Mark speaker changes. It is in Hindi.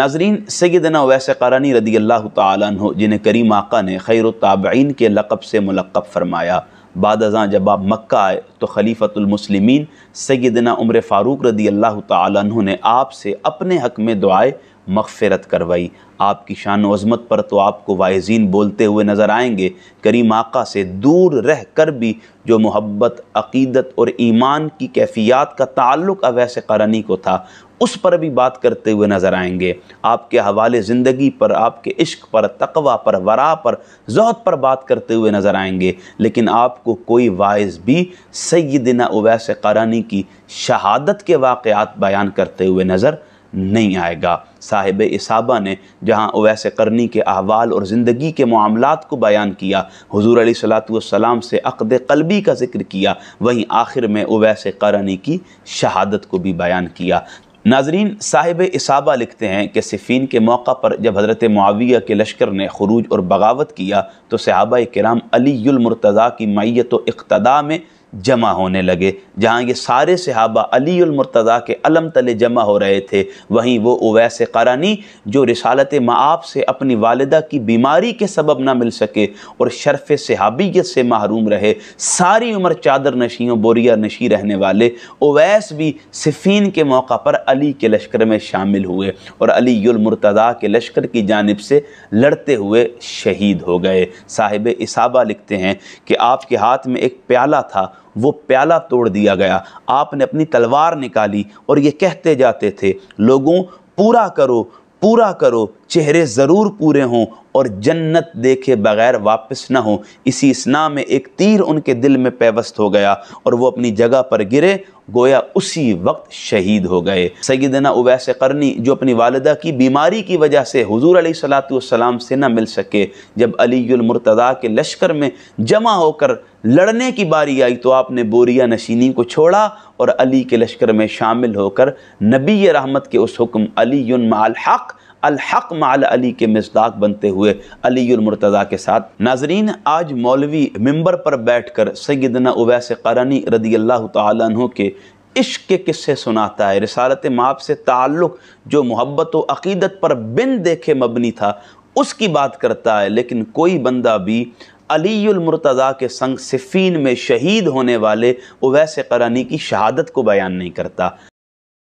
Speaker 1: नाजरीन सैदना वैस करानी रदी अल्लाह तु जिन्हें करीम आका ने खैर ताबीन के लक़ब से मलक़ब फरमाया बाद अजा जब आप मक् आए तो खलीफ़तमसलिमिन सैदना उम्र फ़ारूक रदी अल्लाह तु ने आपसे अपने हक में दुआए मगफ़रत करवाई आपकी शान अज़मत पर तो आपको वायजीन बोलते हुए नज़र आएंगे करीम आका से दूर रह कर भी जो मोहब्बत अकीदत और ईमान की कैफियत का ताल्लुक अवैस करनी को था उस पर भी बात करते हुए नज़र आएंगे आपके हवाले ज़िंदगी पर आपके इश्क पर तकवा पर वरा पर जहत पर बात करते हुए नज़र आएंगे लेकिन आपको कोई वायस भी सैदिना अवैस करानी की शहादत के वाक़ बयान करते हुए नज़र नहीं आएगा साहिब इसाबा ने जहाँ अवैस करनी के अहवाल और ज़िंदगी के मामलों को बयान किया हजूर अली से अक़द कलबी का जिक्र किया वहीं आखिर में अवैस करनी की शहादत को भी बयान किया नाजरीन साहिब इसाबा लिखते हैं कि सिफीन के मौका पर जब हज़रत माविया के लश्कर ने खरूज और बगावत किया तो सहाबा कराम अलीमरतज़ा की मैत इकतदा में जमा होने लगे जहाँ ये सारे सहाबा अलीमरतज़ा के अलम तले जमा हो रहे थे वहीं वो उवैस करानी जो रिसालत माप से अपनी वालदा की बीमारी के सबब ना मिल सके और शरफ़ सहाबीत से महरूम रहे सारी उम्र चादर नशियों बोरिया नशी रहने वाले उवैस भी सिफीन के मौका पर अली के लश्कर में शामिल हुए और अलीमरतज़ा के लश्कर की जानब से लड़ते हुए शहीद हो गए साहिब इसाबा लिखते हैं कि आपके हाथ में एक प्याला था वो प्याला तोड़ दिया गया आपने अपनी तलवार निकाली और ये कहते जाते थे लोगों पूरा करो पूरा करो चेहरे ज़रूर पूरे हों और जन्नत देखे बगैर वापस ना हो इसी स्ना में एक तीर उनके दिल में पेवस्त हो गया और वो अपनी जगह पर गिरे गोया उसी वक्त शहीद हो गए सईदना उवैस करनी जो अपनी वालदा की बीमारी की वजह से हजूर सलाम से ना मिल सके जब अलीमरतदा के लश्कर में जमा होकर लड़ने की बारी आई तो आपने बोरिया नशीनी को छोड़ा और अली के लश्कर में शामिल होकर नबी रहमत के उस हुक्म अली हक़ अलहक माल अली के मजदाक बनते हुए अलीमरतज़ा के साथ नाजरीन आज मौलवी मंबर पर बैठ कर सैदना उवैस करनी रदी अल्लाह तु के इश्क के किस्से सुनाता है रिसालत माप से ताल्लुक़ जो मोहब्बत वकीदत अकीदत पर बिन देखे मबनी था उसकी बात करता है लेकिन कोई बंदा भी अलीमरतज़ा के संग सिफ़ीन में शहीद होने वाले उवैस करानी की शहादत को बयान नहीं करता